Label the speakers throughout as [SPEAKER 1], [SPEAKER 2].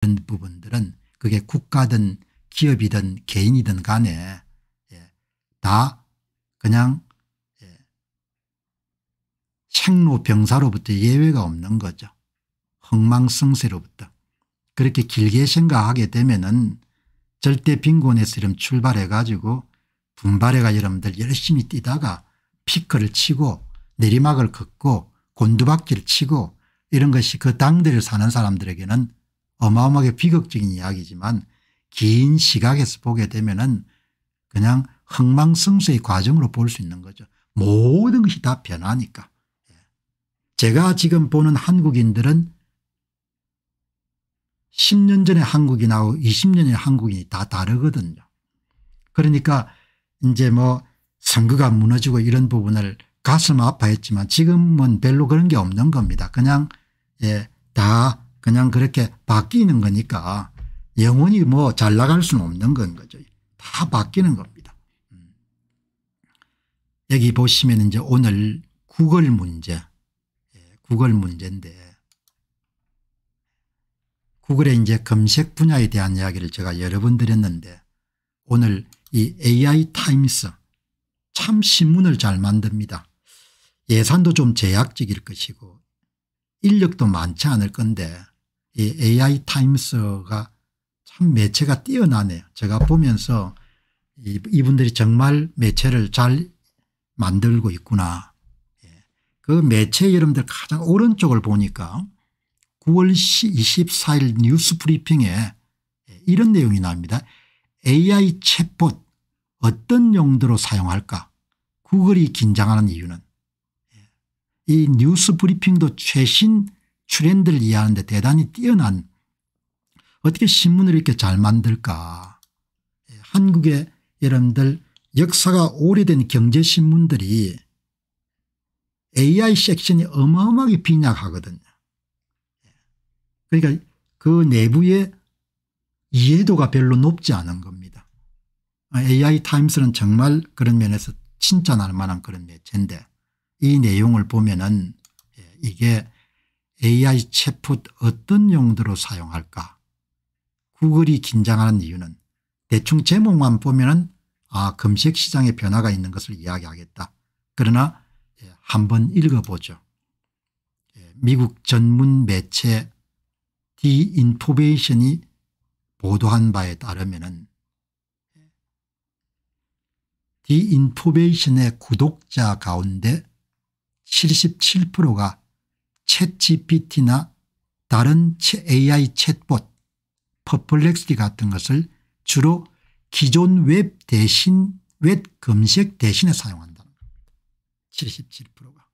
[SPEAKER 1] 그런 부분들은 그게 국가든 기업이든 개인이든 간에 예, 다 그냥 예, 생로병사로부터 예외가 없는 거죠. 흥망성쇠로부터. 그렇게 길게 생각하게 되면은 절대 빈곤에서 이런 출발해 가지고 분발해가 여러분들 열심히 뛰다가 피크를 치고 내리막을 걷고 곤두박질 치고 이런 것이 그 당대를 사는 사람들에게는 어마어마하게 비극적인 이야기지만 긴 시각에서 보게 되면은 그냥 흥망성쇠의 과정으로 볼 수 있는 거죠. 모든 것이 다 변하니까. 예. 제가 지금 보는 한국인들은 10년 전의 한국인하고 20년의 한국인이 다 다르거든요. 그러니까 이제 뭐 선거가 무너지고 이런 부분을 가슴 아파했지만 지금은 별로 그런 게 없는 겁니다. 그냥 예, 다 그냥 그렇게 바뀌는 거니까 영원히 뭐 잘 나갈 수는 없는 건 거죠. 다 바뀌는 겁니다. 음. 여기 보시면 이제 오늘 구글 문제, 예, 구글 문제인데 구글의 이제 검색 분야에 대한 이야기를 제가 여러 번 드렸는데 오늘 이 AI 타임스 참 신문을 잘 만듭니다. 예산도 좀 제약적일 것이고 인력도 많지 않을 건데 이 AI 타임스가 참 매체가 뛰어나네요. 제가 보면서 이분들이 정말 매체를 잘 만들고 있구나. 예. 그 매체 여러분들 가장 오른쪽을 보니까 9월 24일 뉴스 브리핑에 예, 이런 내용이 나옵니다. AI 챗봇 어떤 용도로 사용할까 구글이 긴장하는 이유는 예. 이 뉴스 브리핑도 최신 출연들 를 이해하는데 대단히 뛰어난 어떻게 신문을 이렇게 잘 만들까 예, 한국의 여러분들 역사가 오래된 경제신문들이 AI 섹션이 어마어마하게 빈약하거든요. 예, 그러니까 그 내부의 이해도가 별로 높지 않은 겁니다. AI 아, 타임스는 정말 그런 면에서 칭찬할 만한 그런 매체인데 이 내용을 보면 은 예, 이게 AI 챗봇 어떤 용도로 사용할까 구글이 긴장하는 이유는 대충 제목만 보면 아 검색 시장의 변화가 있는 것을 이야기하겠다. 그러나 예, 한번 읽어보죠. 예, 미국 전문 매체 디인포베이션이 보도한 바에 따르면 디인포베이션의 구독자 가운데 77%가 챗 GPT나 다른 AI 챗봇, 퍼플렉스티 같은 것을 주로 기존 웹 대신 웹 검색 대신에 사용한다는 겁니다. 77%가.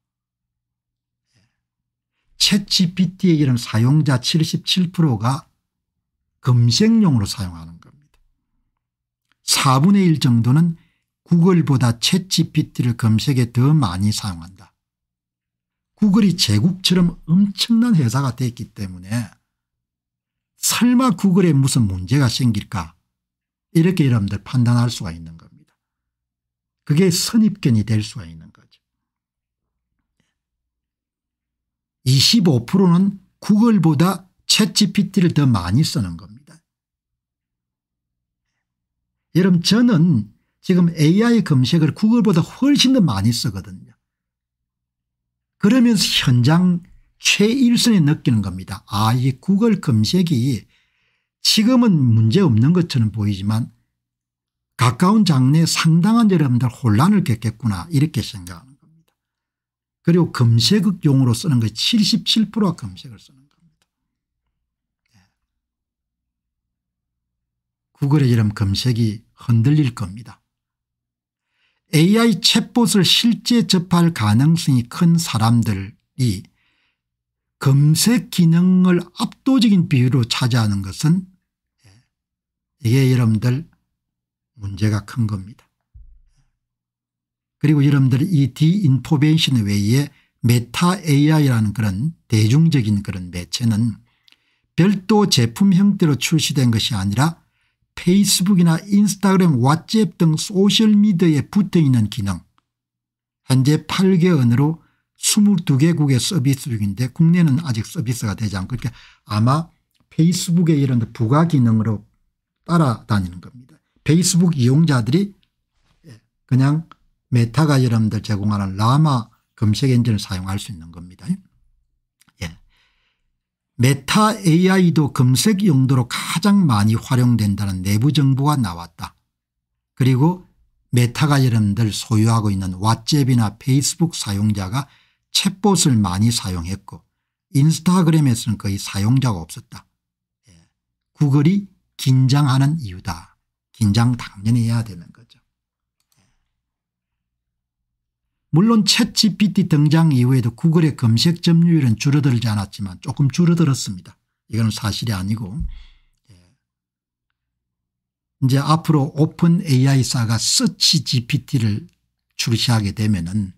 [SPEAKER 1] 챗 GPT의 이런 사용자 77%가 검색용으로 사용하는 겁니다. 4분의 1 정도는 구글보다 챗 GPT를 검색에 더 많이 사용한다. 구글이 제국처럼 엄청난 회사가 됐기 때문에 설마 구글에 무슨 문제가 생길까 이렇게 여러분들 판단할 수가 있는 겁니다. 그게 선입견이 될 수가 있는 거죠. 25%는 구글보다 채 g p t 를더 많이 쓰는 겁니다. 여러분 저는 지금 AI 검색을 구글보다 훨씬 더 많이 쓰거든요. 그러면서 현장 최일선에 느끼는 겁니다. 아, 이 구글 검색이 지금은 문제없는 것처럼 보이지만 가까운 장래 상당한 여러분들 혼란을 겪겠구나 이렇게 생각하는 겁니다. 그리고 검색용으로 쓰는 거 77%가 검색을 쓰는 겁니다. 예. 구글의 이름 검색이 흔들릴 겁니다. AI 챗봇을 실제 접할 가능성이 큰 사람들이 검색 기능을 압도적인 비율로 차지하는 것은 예, 이게 여러분들 문제가 큰 겁니다. 그리고 여러분들 이 디인포베이션 외에 메타 AI라는 그런 대중적인 그런 매체는 별도 제품 형태로 출시된 것이 아니라 페이스북이나 인스타그램, 왓츠앱 등 소셜미디어에 붙어있는 기능 현재 8개 언어로 2 2개국의 서비스 중인데 국내는 아직 서비스가 되지 않고 그러니까 아마 페이스북의 이런 부가 기능으로 따라다니는 겁니다. 페이스북 이용자들이 예, 그냥 메타가 여러분들 제공하는 라마 검색 엔진을 사용할 수 있는 겁니다. 예. 메타 AI도 검색 용도로 가 가장 많이 활용된다는 내부 정보가 나왔다. 그리고 메타가 여러분들 소유하고 있는 왓츠이나 페이스북 사용자가 챗봇을 많이 사용했고 인스타그램에서는 거의 사용자가 없었다. 예. 구글이 긴장하는 이유다. 긴장 당연히 해야 되는 거죠. 예. 물론 챗GPT 등장 이후에도 구글의 검색 점유율은 줄어들지 않았지만 조금 줄어들었습니다. 이건 사실이 아니고 이제 앞으로 오픈 AI사가 서치 GPT를 출시하게 되면은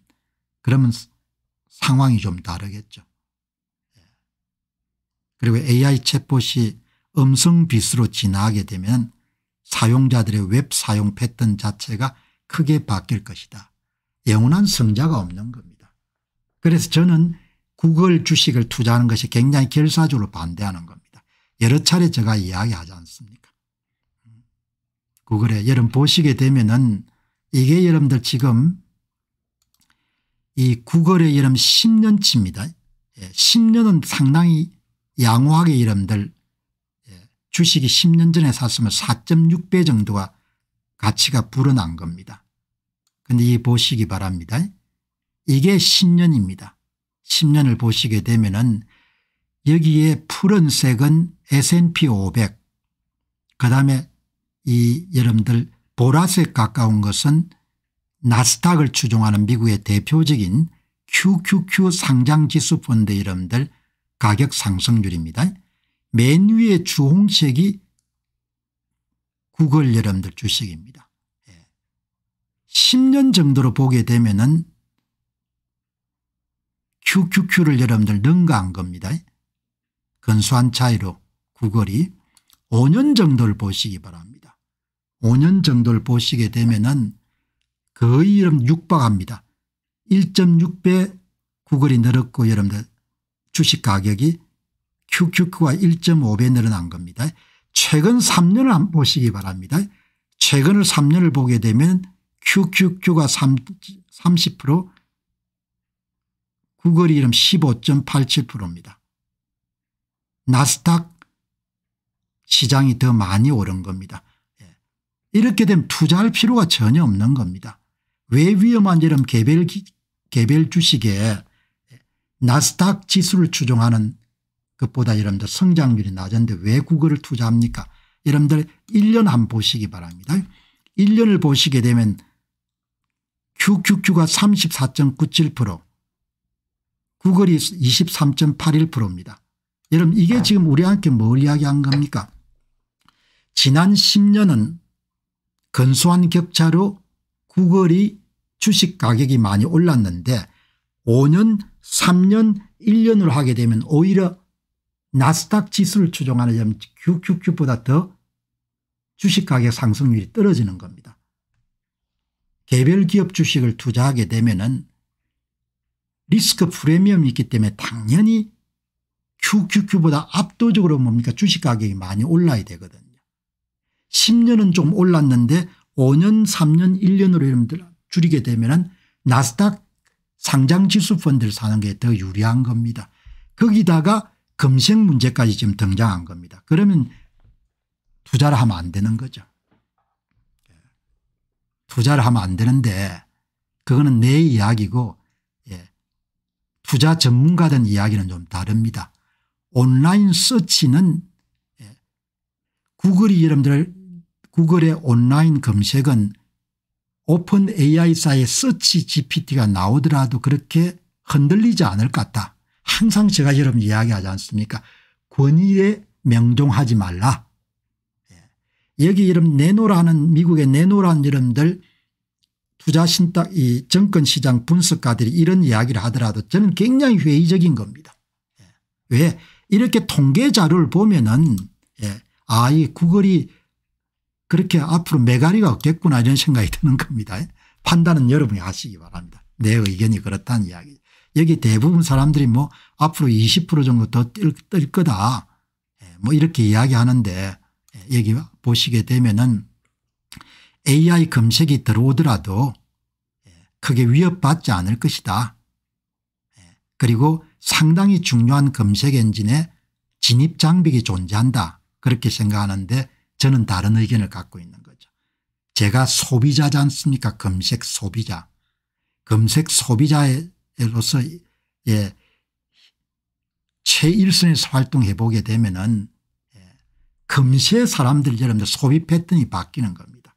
[SPEAKER 1] 그러면 상황이 좀 다르겠죠. 예. 그리고 AI 챗봇이 음성 빛으로 진화하게 되면 사용자들의 웹 사용 패턴 자체가 크게 바뀔 것이다. 영원한 성자가 없는 겁니다. 그래서 저는 구글 주식을 투자하는 것이 굉장히 결사적으로 반대하는 겁니다. 여러 차례 제가 이야기하지 않습니까 구글에 여러분 보시게 되면은 이게 여러분들 지금 이 구글의 여러분 10년치입니다. 예, 10년은 상당히 양호하게 여러분들 예, 주식이 10년 전에 샀으면 4.6배 정도가 가치가 불어난 겁니다. 근데 이 보시기 바랍니다. 이게 10년입니다. 10년을 보시게 되면은 여기에 푸른색은 S&P 500 그다음에 이 여러분들 보라색 가까운 것은 나스닥을 추종하는 미국의 대표적인 QQQ 상장지수 펀드 여러분들 가격 상승률입니다. 맨 위에 주홍색이 구글 여러분들 주식입니다. 10년 예. 정도로 보게 되면 은 QQQ를 여러분들 능가한 겁니다. 건수한 차이로 구글이 5년 정도를 보시기 바랍니다. 5년 정도를 보시게 되면은 거의 여러분 육박합니다. 1.6배 구글이 늘었고 여러분들 주식 가격이 QQQ가 1.5배 늘어난 겁니다. 최근 3년을 보시기 바랍니다. 최근을 3년을 보게 되면 QQQ가 3, 30% 구글 이름 15.87%입니다. 나스닥 시장이 더 많이 오른 겁니다. 이렇게 되면 투자할 필요가 전혀 없는 겁니다. 왜 위험한지는 개별, 개별 주식에 나스닥 지수를 추종하는 것보다 여러분들 성장률이 낮은데 왜 그거를 투자합니까? 여러분들 1년 한 보시기 바랍니다. 1년을 보시게 되면 QQQ가 34.97% 구글이 23.81%입니다. 여러분 이게 아. 지금 우리한테 뭘 이야기한 겁니까? 지난 10년은 근소한 격차로 구걸이 주식 가격이 많이 올랐는데 5년 3년 1년으로 하게 되면 오히려 나스닥 지수를 추종하려면 QQQ보다 더 주식 가격 상승률이 떨어지는 겁니다. 개별 기업 주식을 투자하게 되면 은 리스크 프리미엄이 있기 때문에 당연히 QQQ보다 압도적으로 뭡니까 주식 가격이 많이 올라야 되거든요. 10년은 좀 올랐는데 5년 3년 1년으로 여러분들 줄이게 되면 나스닥 상장지수 펀드를 사는 게 더 유리한 겁니다. 거기다가 금색 문제까지 지금 등장한 겁니다. 그러면 투자를 하면 안 되는 거죠. 예. 투자를 하면 안 되는데 그거는 내 이야기고 예. 투자 전문가든 이야기는 좀 다릅니다. 온라인 서치는 예. 구글이 여러분들 구글의 온라인 검색은 오픈 AI사의 서치 gpt가 나오더라도 그렇게 흔들리지 않을 것 같다. 항상 제가 여러분 이야기하지 않습니까 권위에 명종하지 말라. 예. 여기 이름 내노라는 미국의 내노라는여러분들 투자신탁 이 정권시장 분석가들이 이런 이야기를 하더라도 저는 굉장히 회의적인 겁니다. 예. 왜 이렇게 통계 자료를 보면은 예, 아이 구글이 그렇게 앞으로 메가리가 없겠구나 이런 생각이 드는 겁니다. 판단은 여러분이 하시기 바랍니다. 내 의견이 그렇다는 이야기. 여기 대부분 사람들이 뭐 앞으로 20% 정도 더 뜰 거다. 예, 뭐 이렇게 이야기하는데 예, 여기 보시게 되면은 AI 검색이 들어오더라도 예, 크게 위협받지 않을 것이다. 그리고 상당히 중요한 검색 엔진에 진입 장벽이 존재한다. 그렇게 생각하는데 저는 다른 의견을 갖고 있는 거죠. 제가 소비자지 않습니까 검색 소비자. 검색 소비자로서 예, 최일선에서 활동해 보게 되면 은 예, 금세 사람들 여러 소비 패턴이 바뀌는 겁니다.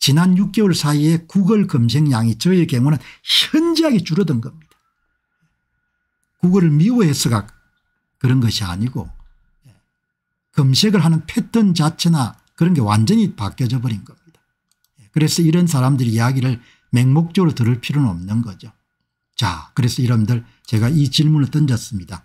[SPEAKER 1] 지난 6개월 사이에 구글 검색량이 저의 경우는 현저하게 줄어든 겁니다. 구글을 미워해서가 그런 것이 아니고 검색을 하는 패턴 자체나 그런 게 완전히 바뀌어져 버린 겁니다. 예, 그래서 이런 사람들이 이야기를 맹목적으로 들을 필요는 없는 거죠. 자 그래서 여러분들 제가 이 질문을 던졌습니다.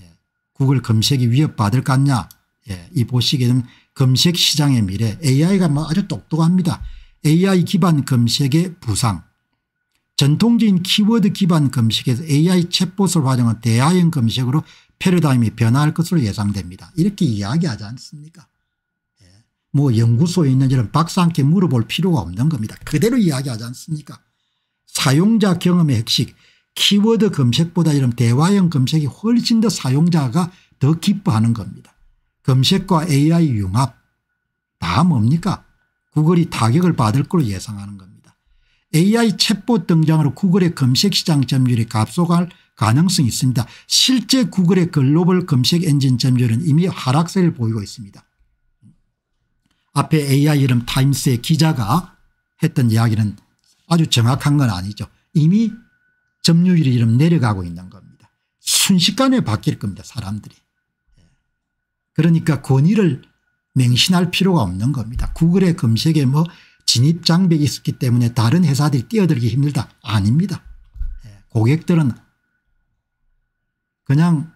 [SPEAKER 1] 예, 구글 검색이 위협받을 것 같냐 예, 이 보시게 되면 검색 시장의 미래 AI가 뭐 아주 똑똑합니다. AI 기반 검색의 부상 전통적인 키워드 기반 검색에서 AI 챗봇을 활용한 대화형 검색으로 패러다임이 변화할 것으로 예상됩니다. 이렇게 이야기하지 않습니까? 예. 뭐 연구소에 있는 이런 박사한테 물어볼 필요가 없는 겁니다. 그대로 이야기하지 않습니까? 사용자 경험의 핵심, 키워드 검색보다 이런 대화형 검색이 훨씬 더 사용자가 더 기뻐하는 겁니다. 검색과 AI 융합, 다 뭡니까? 구글이 타격을 받을 걸로 예상하는 겁니다. AI 챗봇 등장으로 구글의 검색 시장 점유율이 감소할 가능성이 있습니다. 실제 구글의 글로벌 검색 엔진 점유율은 이미 하락세를 보이고 있습니다. 앞에 AI 이름 타임스의 기자가 했던 이야기는 아주 정확한 건 아니죠. 이미 점유율이 이름 내려가고 있는 겁니다. 순식간에 바뀔 겁니다. 사람들이. 그러니까 권위를 맹신할 필요가 없는 겁니다. 구글의 검색에 뭐 진입장벽이 있었기 때문에 다른 회사들이 뛰어들기 힘들다. 아닙니다. 예, 고객들은 그냥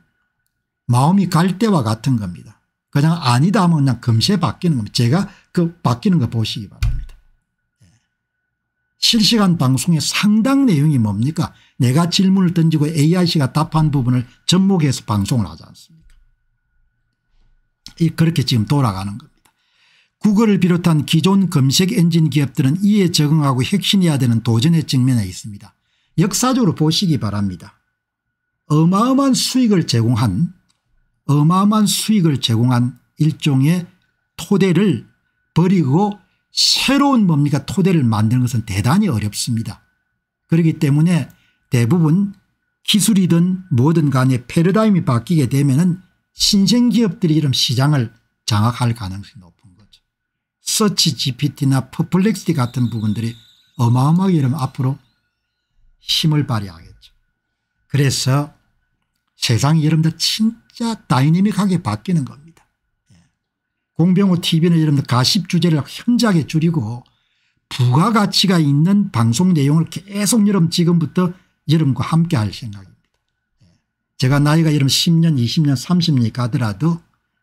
[SPEAKER 1] 마음이 갈 때와 같은 겁니다. 그냥 아니다 하면 그냥 금세 바뀌는 겁니다. 제가 그 바뀌는 거 보시기 바랍니다. 예. 실시간 방송의 상당 내용이 뭡니까 내가 질문을 던지고 AIC가 답한 부분을 접목해서 방송을 하지 않습니까 그렇게 지금 돌아가는 겁니다. 구글을 비롯한 기존 검색 엔진 기업들은 이에 적응하고 혁신해야 되는 도전의 직면에 있습니다. 역사적으로 보시기 바랍니다. 어마어마한 수익을 제공한 어마어마한 수익을 제공한 일종의 토대를 버리고 새로운 뭡니까 토대를 만드는 것은 대단히 어렵습니다. 그렇기 때문에 대부분 기술이든 뭐든 간에 패러다임이 바뀌게 되면 은 신생기업들이 이런 시장을 장악할 가능성이 높은 거죠. 서치 gpt나 퍼플렉시티 같은 부분들이 어마어마하게 이러면 앞으로 힘을 발휘하겠죠. 그래서 세상이 여러분들 진짜 다이내믹하게 바뀌는 겁니다. 공병호 tv는 여러분들 가십 주제를 현저하게 줄이고 부가가치가 있는 방송 내용을 계속 여러분 지금부터 여러분과 함께 할 생각입니다. 제가 나이가 여러분 10년 20년 30년이 가더라도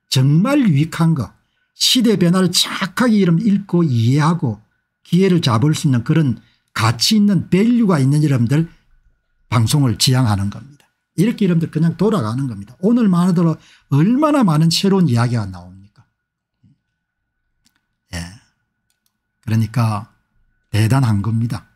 [SPEAKER 1] 정말 유익한 거 시대 변화를 착하게 여러 읽고 이해하고 기회를 잡을 수 있는 그런 가치 있는 밸류가 있는 여러분들 방송을 지향하는 겁니다. 이렇게 여러분들 그냥 돌아가는 겁니다. 오늘만 하더라도 얼마나 많은 새로운 이야기가 나옵니까. 예. 그러니까 대단한 겁니다.